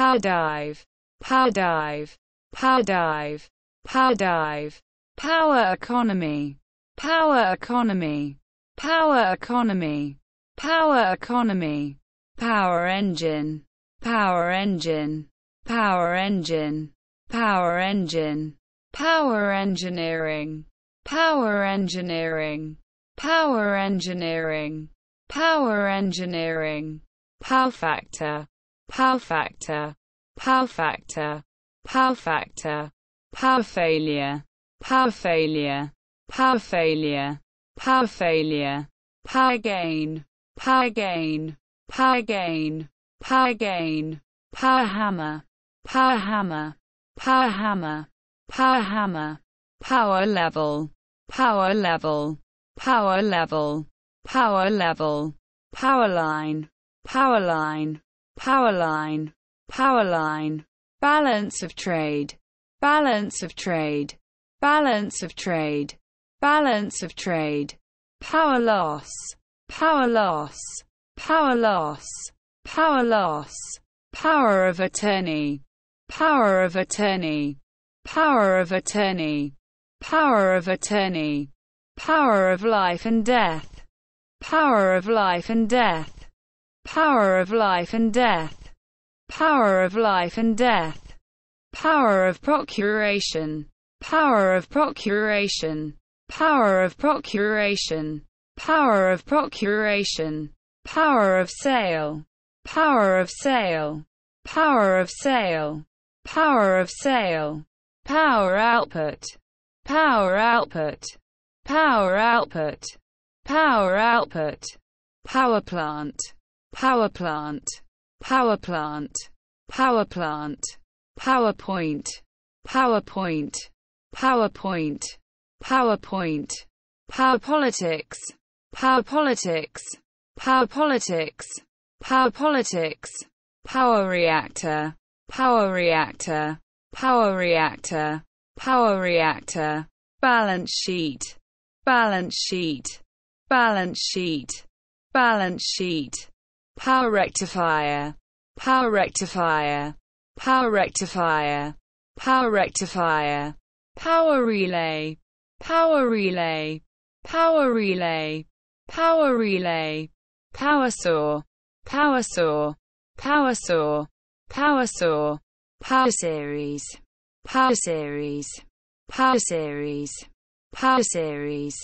Power dive, power dive, power dive, power dive, power economy, power economy, power economy, power economy, power engine, power engine, power engine, power engine, power engineering, power engineering, power engineering, power engineering, power factor, power factor, power factor, power factor, power failure, power failure, power failure, power failure, power gain, power gain, power gain, power gain, power hammer, power hammer, power hammer, power hammer, power level, power level, power level, power level, power line, power line, powerline, powerline, balance of trade, balance of trade, balance of trade, balance of trade, power loss, power loss, power loss, power loss, power of attorney, power of attorney, power of attorney, power of attorney, power of life and death, power of life and death, power of life and death, power of life and death, power of procuration, power of procuration, power of procuration, power of procuration, power of sale, power of sale, power of sale, power of sale, power output, power output, power output, power output, power plant. Power power plant, plant, power plant, PowerPoint, PowerPoint, PowerPoint, PowerPoint, power politics, power politics, power politics, power politics, power reactor, power reactor, power reactor, power reactor, balance sheet, balance sheet, balance sheet, balance sheet, power rectifier, power rectifier, power rectifier, power rectifier, power relay, power relay, power relay, power relay, power saw, power saw, power saw, power saw, power series, power series, power series, power series,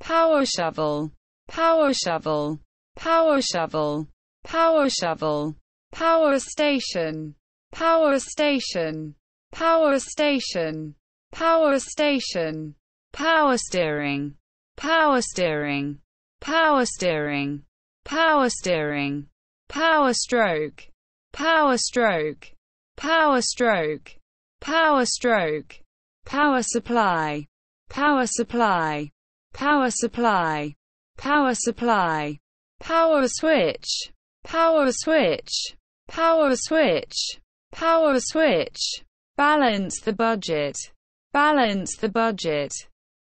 power shovel, power shovel, power shovel, power shovel, power station, power station, power station, power station, power steering, power steering, power steering, power steering, power stroke, power stroke, power stroke, power stroke, power supply, power supply, power supply, power supply, power switch, power switch, power switch, power switch, balance the budget, balance the budget,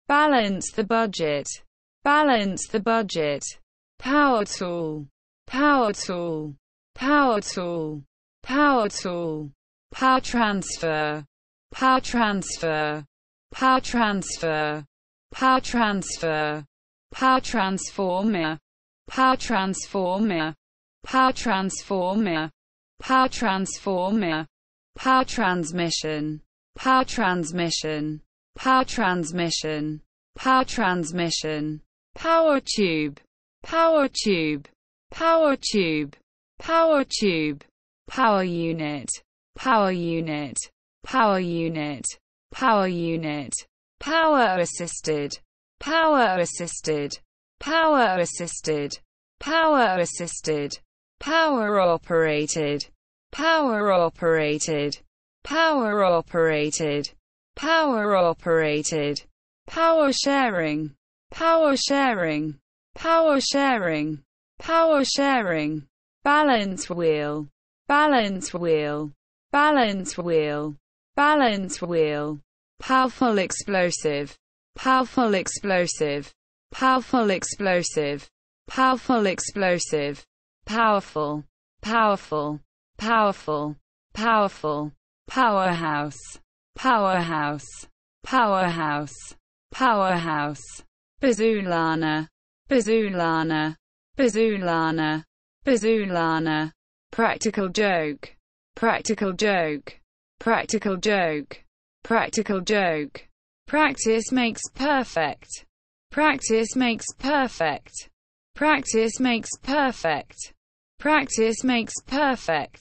balance the budget, balance the budget, power tool, power tool, power tool, power tool, power transfer, power transfer, power transfer, power transfer, power transformer, power transformer, power transformer, power transformer, power transmission, power transmission, power transmission, power transmission, power tube, power tube, power tube, power tube, power unit, power unit, power unit, power unit, power assisted, power assisted, power assisted, power assisted power-operated, power-operated, power-operated, power-operated, power-sharing, power-sharing, power-sharing, power-sharing, balance wheel, balance wheel, balance wheel, balance wheel, powerful explosive, powerful explosive, powerful explosive, powerful explosive, powerful, powerful, powerful, powerful, powerhouse, powerhouse, powerhouse, powerhouse, Bazulana, Bazulana, Bazulana, Bazulana, practical joke, practical joke, practical joke, practical joke, practice makes perfect, practice makes perfect, practice makes perfect. Practice makes perfect.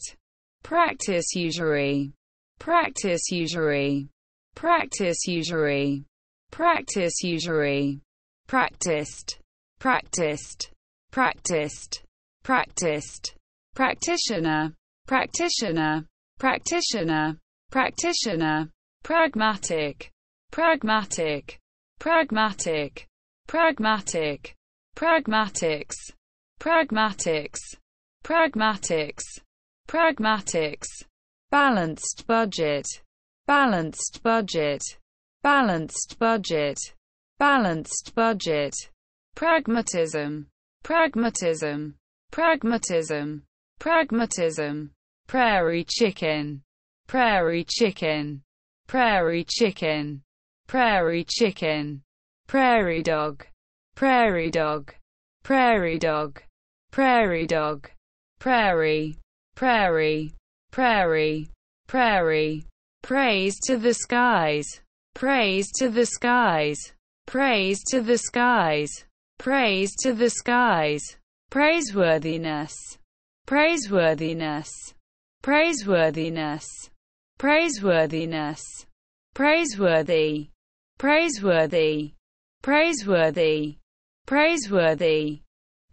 Practice usury. Practice usury. Practice usury. Practice usury. Practiced. Practiced. Practiced. Practiced. Practitioner. Practitioner. Practitioner. Practitioner. Pragmatic. Pragmatic. Pragmatic. Pragmatic. Pragmatics. Pragmatics pragmatics, pragmatics, balanced budget, balanced budget, balanced budget, balanced budget, pragmatism, pragmatism, pragmatism, pragmatism, prairie chicken, prairie chicken, prairie chicken, prairie chicken, prairie dog, prairie dog, prairie dog, prairie dog prairie, prairie, prairie, prairie. Praise to the skies, praise to the skies, praise to the skies, praise to the skies. Praiseworthiness, praiseworthiness, praiseworthiness, praiseworthiness, praiseworthy, praiseworthy, praiseworthy, praiseworthy.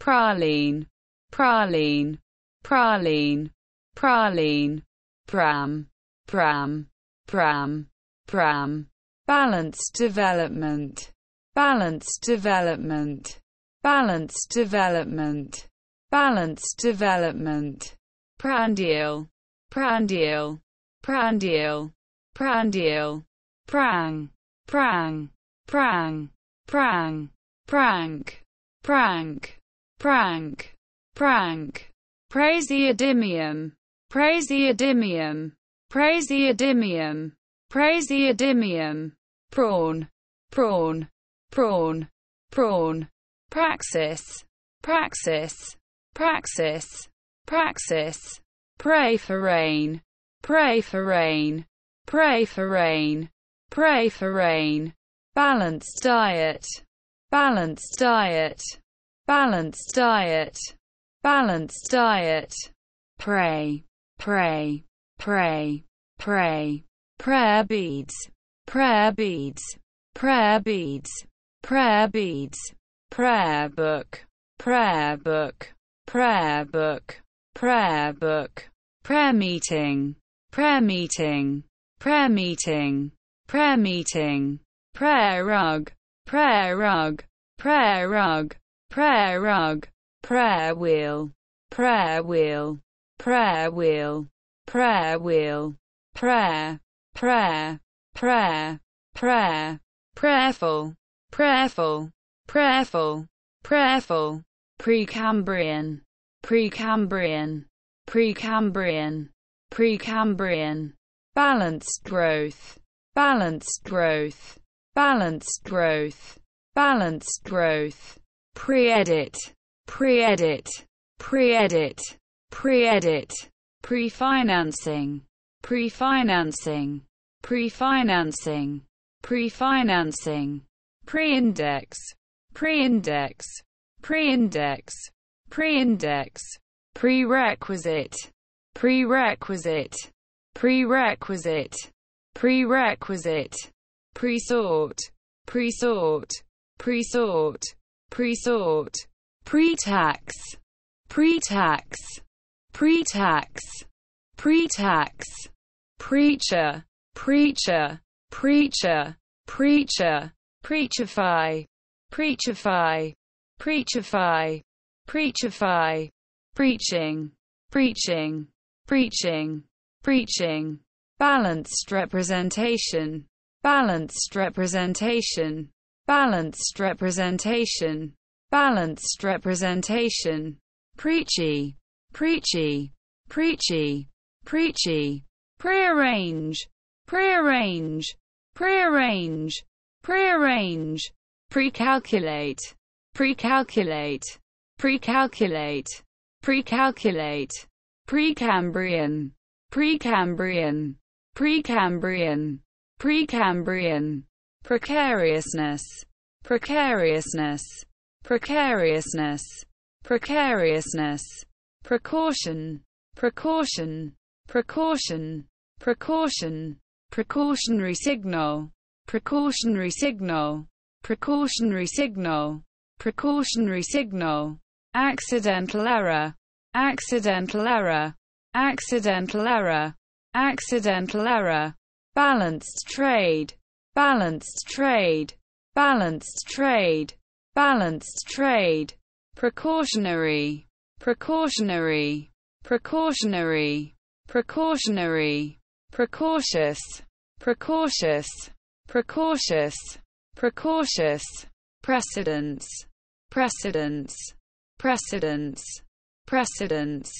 Praline, praline praline, praline, pram, pram, pram, pram, balanced development, balanced development, balanced development, balanced development, prandial, prandial, prandial, prandial, prang, prang, prang, prang, prank, prank, prank, prank. Praseodymium. Praseodymium. Praseodymium. Praseodymium. Prawn. Prawn. Prawn. Prawn. Praxis. Praxis. Praxis. Praxis. Pray for rain. Pray for rain. Pray for rain. Pray for rain. Balanced diet. Balanced diet. Balanced diet balanced diet. Pray, pray, pray, pray, prayer beads, prayer beads, prayer beads, prayer beads, prayer book, prayer book, prayer book, prayer book, prayer meeting, prayer meeting, prayer meeting, prayer meeting, prayer rug, prayer rug, prayer rug, prayer rug, prayer wheel, prayer wheel, prayer wheel, prayer wheel, prayer, prayer, prayer, prayer, prayerful, prayerful, prayerful, prayerful, Precambrian, Precambrian, Precambrian, Precambrian, balanced growth, balanced growth, balanced growth, balanced growth, pre-edit, pre-edit, pre-edit, pre-edit, pre-financing, pre-financing, pre-financing, pre-financing, pre-index, pre-index, pre-index, pre-index, prerequisite, prerequisite, prerequisite, prerequisite, pre-sort, pre-sort, pre-sort, pre-sort, pre-tax, pre-tax, pre-tax, pre-tax, preacher, preacher, preacher, preacher, preachify, preachify, preachify, preachify, preaching, preaching, preaching, preaching, balanced representation, balanced representation, balanced representation balanced representation. Preachy, preachy, preachy, preachy. Prearrange, prearrange, prearrange, prearrange. Precalculate, precalculate, precalculate, precalculate. Precambrian, precambrian, precambrian, precambrian. Precariousness, precariousness precariousness, precariousness, precaution, precaution, precaution, precaution, precautionary signal, precautionary signal, precautionary signal, precautionary signal, accidental error, accidental error, accidental error, accidental error, balanced trade, balanced trade, balanced trade, balanced trade, precautionary, precautionary, precautionary, precautionary, precautious, precautious, precautious, precautious, precedence, precedence, precedence, precedence,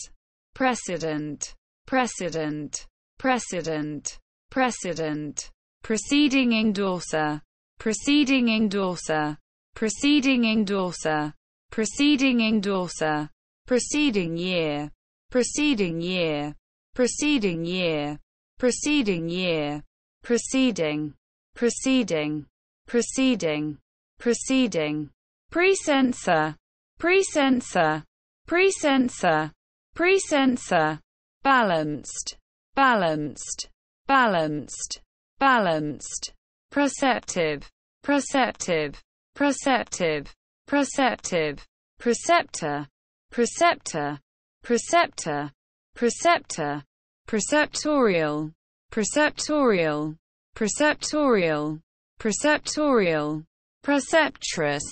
precedent, precedent, precedent, precedent, preceding endorser, preceding endorser, preceding endorser, preceding endorser, preceding year, preceding year, preceding year, preceding year, preceding, preceding, preceding, preceding, precensor, precensor, precensor, precensor, balanced, balanced, balanced, balanced, perceptive, perceptive, Preceptive, preceptive, preceptor, preceptor, preceptor, preceptor, preceptorial, preceptorial, preceptorial, preceptorial, preceptress,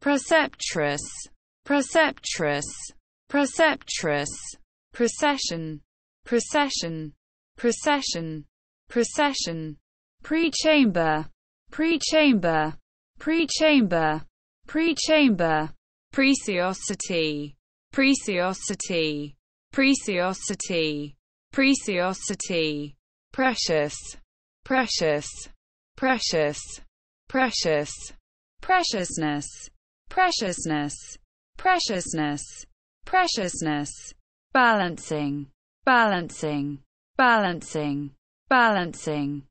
preceptress, preceptress, preceptress, procession, procession, procession, procession, pre-chamber, pre-chamber, Pre-chamber. Pre-chamber. Preciosity. Preciosity. Preciosity. Preciosity. Precious. Precious. Precious. Precious. Preciousness. Preciousness. Preciousness. Preciousness. Balancing. Balancing. Balancing. Balancing.